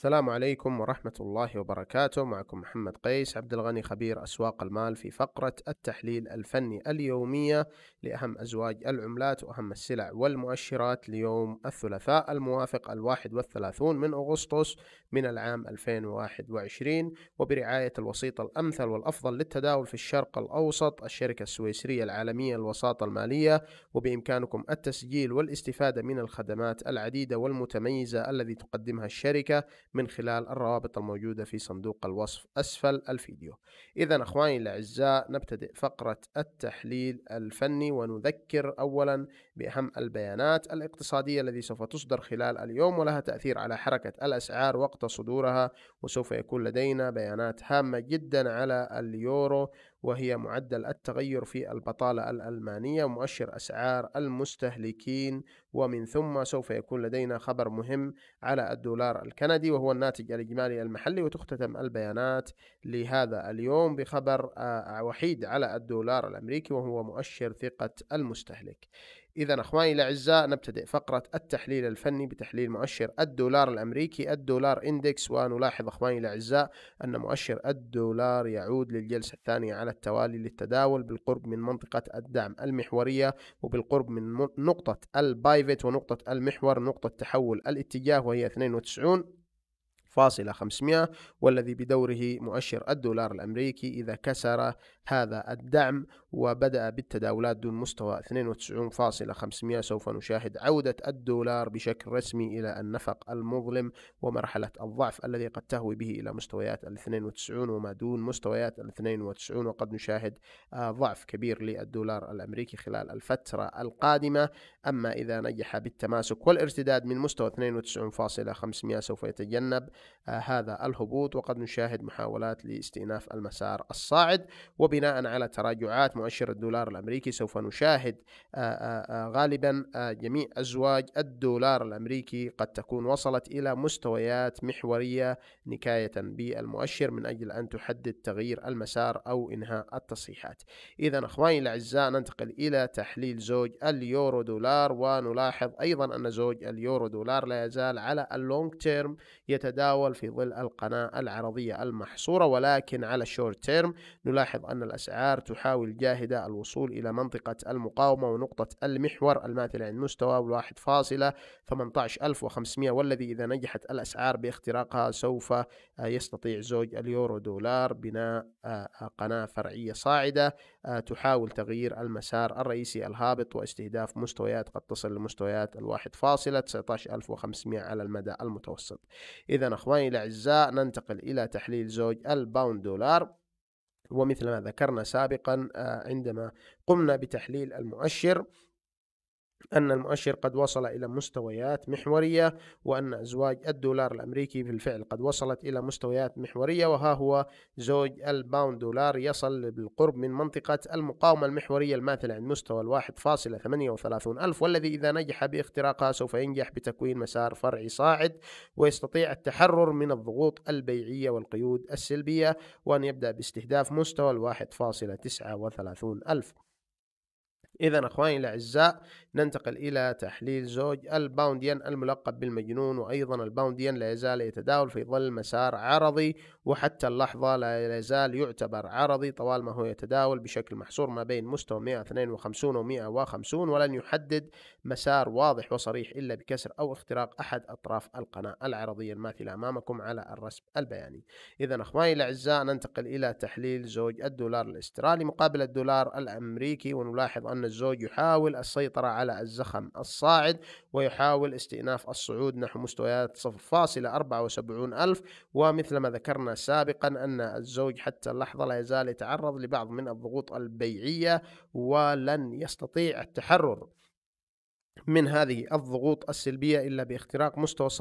السلام عليكم ورحمة الله وبركاته معكم محمد قيس عبد الغني خبير أسواق المال في فقرة التحليل الفني اليومية لأهم أزواج العملات وأهم السلع والمؤشرات ليوم الثلاثاء الموافق الواحد والثلاثون من أغسطس من العام 2021 وبرعاية الوسيط الأمثل والأفضل للتداول في الشرق الأوسط الشركة السويسرية العالمية للوساطة المالية وبإمكانكم التسجيل والاستفادة من الخدمات العديدة والمتميزة التي تقدمها الشركة من خلال الروابط الموجودة في صندوق الوصف أسفل الفيديو إذا أخواني الأعزاء نبتدئ فقرة التحليل الفني ونذكر أولا بأهم البيانات الاقتصادية التي سوف تصدر خلال اليوم ولها تأثير على حركة الأسعار وقت صدورها وسوف يكون لدينا بيانات هامة جدا على اليورو وهي معدل التغير في البطالة الألمانية ومؤشر أسعار المستهلكين ومن ثم سوف يكون لدينا خبر مهم على الدولار الكندي وهو الناتج الإجمالي المحلي وتختتم البيانات لهذا اليوم بخبر آه، وحيد على الدولار الأمريكي وهو مؤشر ثقة المستهلك إذا أخواني الأعزاء نبتدئ فقرة التحليل الفني بتحليل مؤشر الدولار الأمريكي الدولار إندكس ونلاحظ أخواني الأعزاء أن مؤشر الدولار يعود للجلسة الثانية على التوالي للتداول بالقرب من منطقة الدعم المحورية وبالقرب من نقطة البايفت ونقطة المحور نقطة تحول الاتجاه وهي 92 فاصلة 500 والذي بدوره مؤشر الدولار الأمريكي إذا كسر هذا الدعم وبدأ بالتداولات دون مستوى 92.500 سوف نشاهد عودة الدولار بشكل رسمي إلى النفق المظلم ومرحلة الضعف الذي قد تهوي به إلى مستويات ال 92 وما دون مستويات ال 92 وقد نشاهد آه، ضعف كبير للدولار الأمريكي خلال الفترة القادمة أما إذا نجح بالتماسك والارتداد من مستوى 92.500 سوف يتجنب هذا الهبوط وقد نشاهد محاولات لاستئناف المسار الصاعد وبناء على تراجعات مؤشر الدولار الأمريكي سوف نشاهد غالبا جميع أزواج الدولار الأمريكي قد تكون وصلت إلى مستويات محورية نكاية بالمؤشر من أجل أن تحدد تغيير المسار أو إنهاء التصحيحات إذا أخواني الأعزاء ننتقل إلى تحليل زوج اليورو دولار ونلاحظ أيضا أن زوج اليورو دولار لا يزال على اللونج تيرم يتداول تتداول في ظل القناة العرضية المحصورة ولكن على الشورت تيرم نلاحظ أن الأسعار تحاول جاهدة الوصول إلى منطقة المقاومة ونقطة المحور الماثلة عند مستوى 1.18500 والذي إذا نجحت الأسعار باختراقها سوف يستطيع زوج اليورو دولار بناء آه، قناة فرعية صاعدة آه، تحاول تغيير المسار الرئيسي الهابط واستهداف مستويات قد تصل لمستويات الواحد فاصلة على المدى المتوسط إذا أخواني الأعزاء ننتقل إلى تحليل زوج الباوند دولار ومثل ما ذكرنا سابقا آه، عندما قمنا بتحليل المؤشر أن المؤشر قد وصل إلى مستويات محورية وأن أزواج الدولار الأمريكي بالفعل قد وصلت إلى مستويات محورية وها هو زوج الباوند دولار يصل بالقرب من منطقة المقاومة المحورية الماثلة عند مستوى الواحد فاصلة ثمانية وثلاثون ألف والذي إذا نجح باختراقها سوف ينجح بتكوين مسار فرعي صاعد ويستطيع التحرر من الضغوط البيعية والقيود السلبية وأن يبدأ باستهداف مستوى الواحد فاصلة تسعة وثلاثون ألف إذا أخواني الأعزاء ننتقل إلى تحليل زوج الباونديان الملقب بالمجنون وأيضا الباونديان لا يزال يتداول في ظل مسار عرضي وحتى اللحظة لا يزال يعتبر عرضي طوال ما هو يتداول بشكل محصور ما بين مستوى 152 و 150 ولن يحدد مسار واضح وصريح إلا بكسر أو اختراق أحد أطراف القناة العرضية الماثلة أمامكم على الرسم البياني إذا أخواني الأعزاء ننتقل إلى تحليل زوج الدولار الاسترالي مقابل الدولار الأمريكي ونلاحظ أن الزوج يحاول السيطرة على الزخم الصاعد ويحاول استئناف الصعود نحو مستويات 0.74 ألف ومثل ما ذكرنا سابقا أن الزوج حتى اللحظة لا يزال يتعرض لبعض من الضغوط البيعية ولن يستطيع التحرر من هذه الضغوط السلبية إلا باختراق مستوى 0.74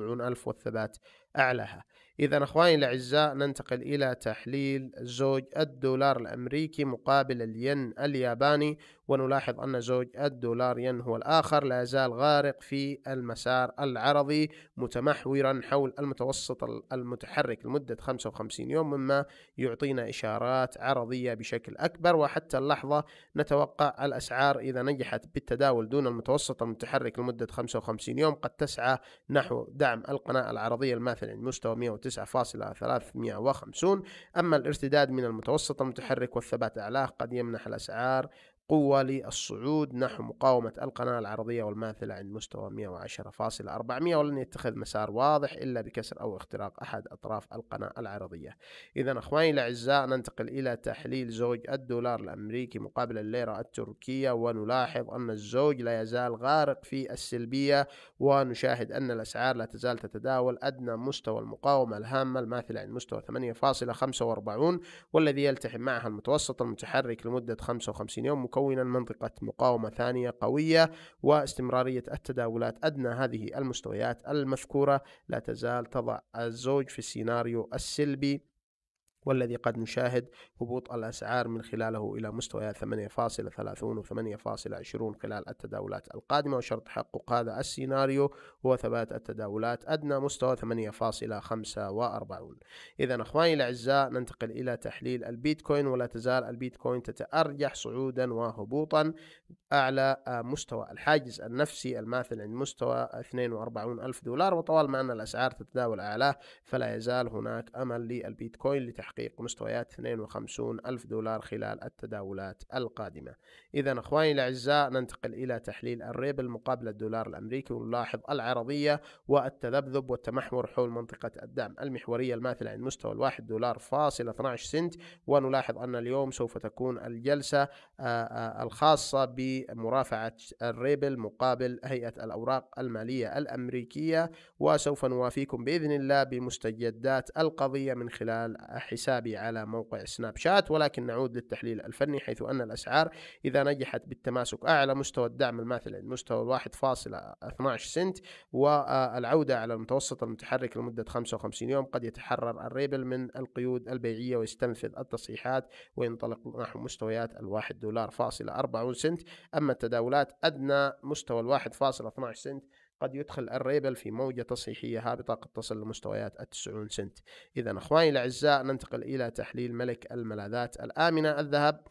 ألف والثبات أعلاها إذا أخواني الأعزاء ننتقل إلى تحليل زوج الدولار الأمريكي مقابل الين الياباني ونلاحظ أن زوج الدولار ين هو الآخر لا يزال غارق في المسار العرضي متمحورا حول المتوسط المتحرك لمدة 55 يوم مما يعطينا إشارات عرضية بشكل أكبر وحتى اللحظة نتوقع الأسعار إذا نجحت بالتداول دون المتوسط المتحرك لمدة 55 يوم قد تسعى نحو دعم القناة العرضية الماثل عند مستوى 109.350 أما الارتداد من المتوسط المتحرك والثبات أعلاه قد يمنح الأسعار قوة للصعود نحو مقاومة القناة العرضية والماثلة عند مستوى 110.400 ولن يتخذ مسار واضح إلا بكسر أو اختراق أحد أطراف القناة العرضية إذا أخواني الأعزاء ننتقل إلى تحليل زوج الدولار الأمريكي مقابل الليرة التركية ونلاحظ أن الزوج لا يزال غارق في السلبية ونشاهد أن الأسعار لا تزال تتداول أدنى مستوى المقاومة الهامة الماثلة عند مستوى 8.45 والذي يلتحم معها المتوسط المتحرك لمدة 55 يوم مكون مكونا منطقة مقاومة ثانية قوية واستمرارية التداولات أدنى هذه المستويات المذكورة لا تزال تضع الزوج في السيناريو السلبي والذي قد نشاهد هبوط الأسعار من خلاله إلى مستويات 8.30 و 8.20 خلال التداولات القادمة وشرط تحقق هذا السيناريو هو ثبات التداولات أدنى مستوى 8.45 إذا أخواني الأعزاء ننتقل إلى تحليل البيتكوين ولا تزال البيتكوين تتأرجح صعودا وهبوطا أعلى مستوى الحاجز النفسي الماثل عند مستوى 42 ألف دولار وطوال ما أن الأسعار تتداول أعلاه فلا يزال هناك أمل للبيتكوين لتحقيق تحقيق مستويات 52 ألف دولار خلال التداولات القادمة إذا أخواني الأعزاء ننتقل إلى تحليل الريبل مقابل الدولار الأمريكي ونلاحظ العرضية والتذبذب والتمحور حول منطقة الدعم المحورية الماثلة عند مستوى الواحد دولار فاصل 12 سنت ونلاحظ أن اليوم سوف تكون الجلسة آه، آه، الخاصة بمرافعة الريبل مقابل هيئة الأوراق المالية الأمريكية وسوف نوافيكم بإذن الله بمستجدات القضية من خلال حساب حسابي على موقع سناب شات ولكن نعود للتحليل الفني حيث أن الأسعار إذا نجحت بالتماسك أعلى مستوى الدعم الماثل عند مستوى 1.12 سنت والعودة على المتوسط المتحرك لمدة 55 يوم قد يتحرر الريبل من القيود البيعية ويستنفذ التصحيحات وينطلق نحو مستويات الواحد دولار فاصلة 40 سنت أما التداولات أدنى مستوى 1.12 سنت قد يدخل الريبل في موجة تصحيحية هابطة قد تصل لمستويات التسعون سنت إذا أخواني الأعزاء ننتقل إلى تحليل ملك الملاذات الآمنة الذهب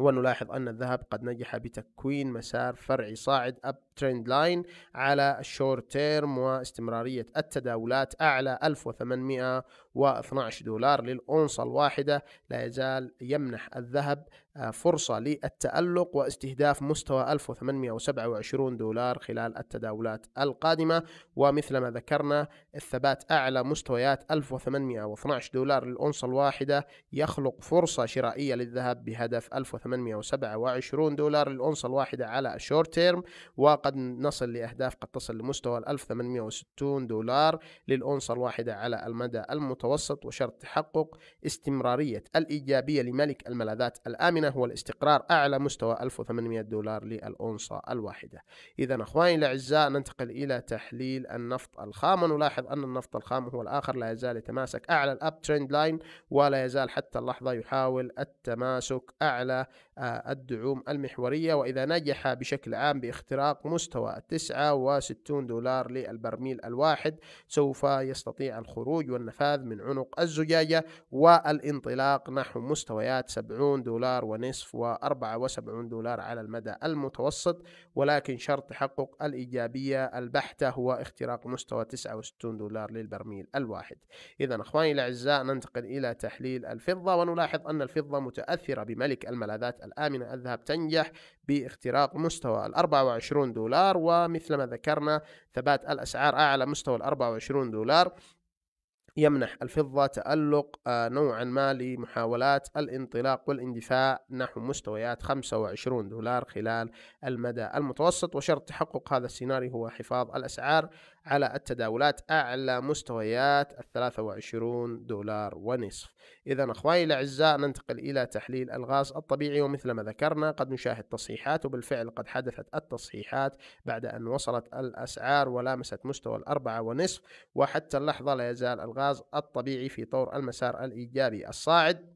ونلاحظ أن الذهب قد نجح بتكوين مسار فرعي صاعد أب ترند لاين على الشورت تيرم واستمرارية التداولات أعلى 1812 دولار للأونصة الواحدة لا يزال يمنح الذهب آه، فرصة للتألق واستهداف مستوى 1827 دولار خلال التداولات القادمة ومثلما ذكرنا الثبات أعلى مستويات 1812 دولار للأونصة الواحدة يخلق فرصة شرائية للذهب بهدف 1827 دولار للأونصة الواحدة على الشورت تيرم وقد قد نصل لأهداف قد تصل لمستوى 1860 دولار للأونصة الواحدة على المدى المتوسط وشرط تحقق استمرارية الإيجابية لملك الملاذات الآمنة هو الاستقرار أعلى مستوى 1800 دولار للأونصة الواحدة إذا أخواني الأعزاء ننتقل إلى تحليل النفط الخام ونلاحظ أن النفط الخام هو الآخر لا يزال يتماسك أعلى الأب ترند لاين ولا يزال حتى اللحظة يحاول التماسك أعلى الدعوم المحورية وإذا نجح بشكل عام باختراق مستوى 69 دولار للبرميل الواحد سوف يستطيع الخروج والنفاذ من عنق الزجاجة والانطلاق نحو مستويات 70 دولار ونصف و74 دولار على المدى المتوسط ولكن شرط تحقق الإيجابية البحتة هو اختراق مستوى 69 دولار للبرميل الواحد إذا أخواني الأعزاء ننتقل إلى تحليل الفضة ونلاحظ أن الفضة متأثرة بملك الملاذات الآمنة الذهب تنجح باختراق مستوى ال 24 دولار ومثل ما ذكرنا ثبات الأسعار أعلى مستوى ال 24 دولار يمنح الفضة تألق آه، نوعا ما لمحاولات الانطلاق والاندفاع نحو مستويات 25 دولار خلال المدى المتوسط وشرط تحقق هذا السيناريو هو حفاظ الأسعار على التداولات أعلى مستويات ال 23 دولار ونصف إذا أخواني الأعزاء ننتقل إلى تحليل الغاز الطبيعي ومثل ما ذكرنا قد نشاهد تصحيحات وبالفعل قد حدثت التصحيحات بعد أن وصلت الأسعار ولامست مستوى الأربعة ونصف وحتى اللحظة لا يزال الغاز الطبيعي في طور المسار الإيجابي الصاعد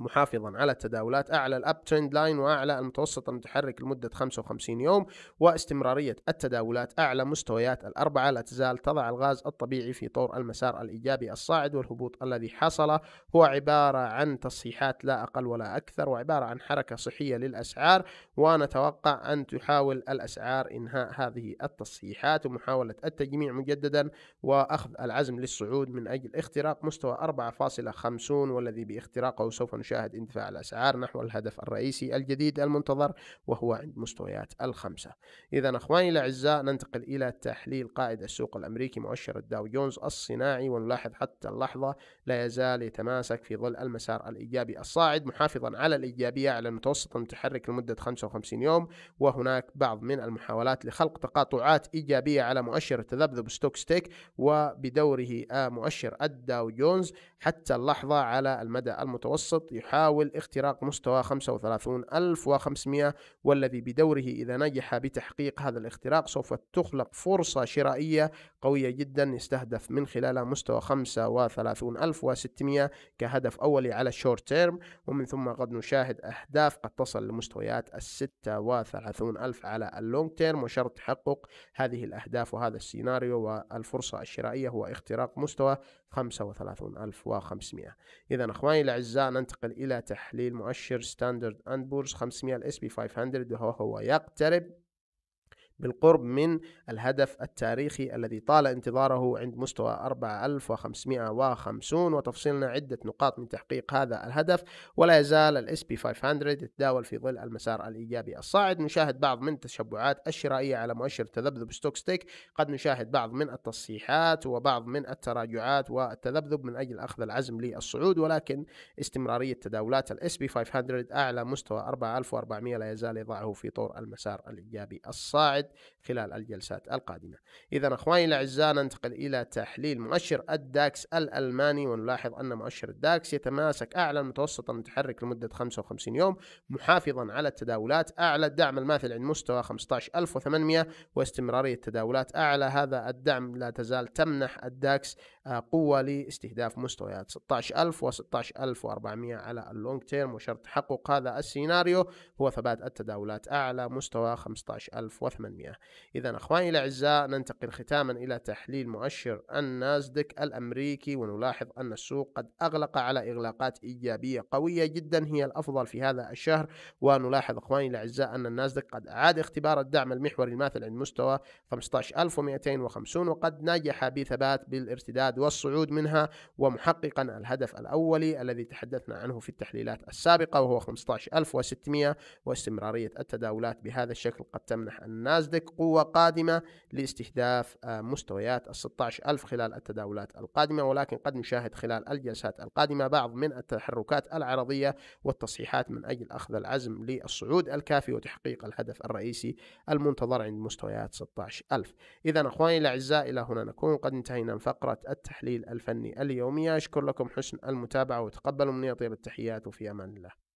محافظا على التداولات أعلى الأب ترند لاين وأعلى المتوسط المتحرك لمدة 55 يوم واستمرارية التداولات أعلى مستويات الأربعة لا تزال تضع الغاز الطبيعي في طور المسار الإيجابي الصاعد والهبوط الذي حصل هو عبارة عن تصحيحات لا أقل ولا أكثر وعبارة عن حركة صحية للأسعار ونتوقع أن تحاول الأسعار إنهاء هذه التصحيحات ومحاولة التجميع مجددا وأخذ العزم للصعود من أجل اختراق مستوى 4.50 والذي باختراقه سوف نشوف نشاهد اندفاع الأسعار نحو الهدف الرئيسي الجديد المنتظر وهو عند مستويات الخمسة إذا أخواني الأعزاء ننتقل إلى تحليل قائد السوق الأمريكي مؤشر الداو جونز الصناعي ونلاحظ حتى اللحظة لا يزال يتماسك في ظل المسار الإيجابي الصاعد محافظا على الإيجابية على المتوسط المتحرك لمدة 55 يوم وهناك بعض من المحاولات لخلق تقاطعات إيجابية على مؤشر التذبذب ستوك ستيك وبدوره آه مؤشر الداو جونز حتى اللحظة على المدى المتوسط يحاول اختراق مستوى 35500 والذي بدوره إذا نجح بتحقيق هذا الاختراق سوف تخلق فرصة شرائية قوية جدا يستهدف من خلالها مستوى 35600 كهدف أولي على الشورت تيرم ومن ثم قد نشاهد أهداف قد تصل لمستويات ال 36000 على اللونج تيرم وشرط تحقق هذه الأهداف وهذا السيناريو والفرصة الشرائية هو اختراق مستوى 35500 إذا أخواني الأعزاء ننتقل إلى تحليل مؤشر ستاندرد أند بورز 500 الاس بي 500 وهو يقترب بالقرب من الهدف التاريخي الذي طال انتظاره عند مستوى 4550 وتفصيلنا عدة نقاط من تحقيق هذا الهدف ولا يزال الاس بي 500 يتداول في ظل المسار الإيجابي الصاعد نشاهد بعض من التشبعات الشرائية على مؤشر تذبذب ستوكستيك قد نشاهد بعض من التصحيحات وبعض من التراجعات والتذبذب من أجل أخذ العزم للصعود ولكن استمرارية تداولات الاس بي 500 أعلى مستوى 4400 لا يزال يضعه في طور المسار الإيجابي الصاعد السد خلال الجلسات القادمة إذا أخواني الأعزاء ننتقل إلى تحليل مؤشر الداكس الألماني ونلاحظ أن مؤشر الداكس يتماسك أعلى المتوسط المتحرك لمدة 55 يوم محافظا على التداولات أعلى الدعم الماثل عند مستوى 15800 واستمرارية التداولات أعلى هذا الدعم لا تزال تمنح الداكس قوة لاستهداف مستويات 16000 و 16400 على اللونج تيرم وشرط تحقق هذا السيناريو هو ثبات التداولات أعلى مستوى 15800 إذا أخواني الأعزاء ننتقل ختاما إلى تحليل مؤشر النازدك الأمريكي ونلاحظ أن السوق قد أغلق على إغلاقات إيجابية قوية جدا هي الأفضل في هذا الشهر ونلاحظ أخواني الأعزاء أن النازدك قد أعاد اختبار الدعم المحوري الماثل عند مستوى 15250 وقد نجح بثبات بالارتداد والصعود منها ومحققا الهدف الأولي الذي تحدثنا عنه في التحليلات السابقة وهو 15600 واستمرارية التداولات بهذا الشكل قد تمنح النازدك قوة قادمة لاستهداف مستويات ال 16000 خلال التداولات القادمة ولكن قد نشاهد خلال الجلسات القادمة بعض من التحركات العرضية والتصحيحات من أجل أخذ العزم للصعود الكافي وتحقيق الهدف الرئيسي المنتظر عند مستويات 16000 إذا أخواني الأعزاء إلى هنا نكون قد انتهينا من فقرة التحليلات التحليل الفني اليومي أشكر لكم حسن المتابعة وتقبلوا مني طيب التحيات وفي أمان الله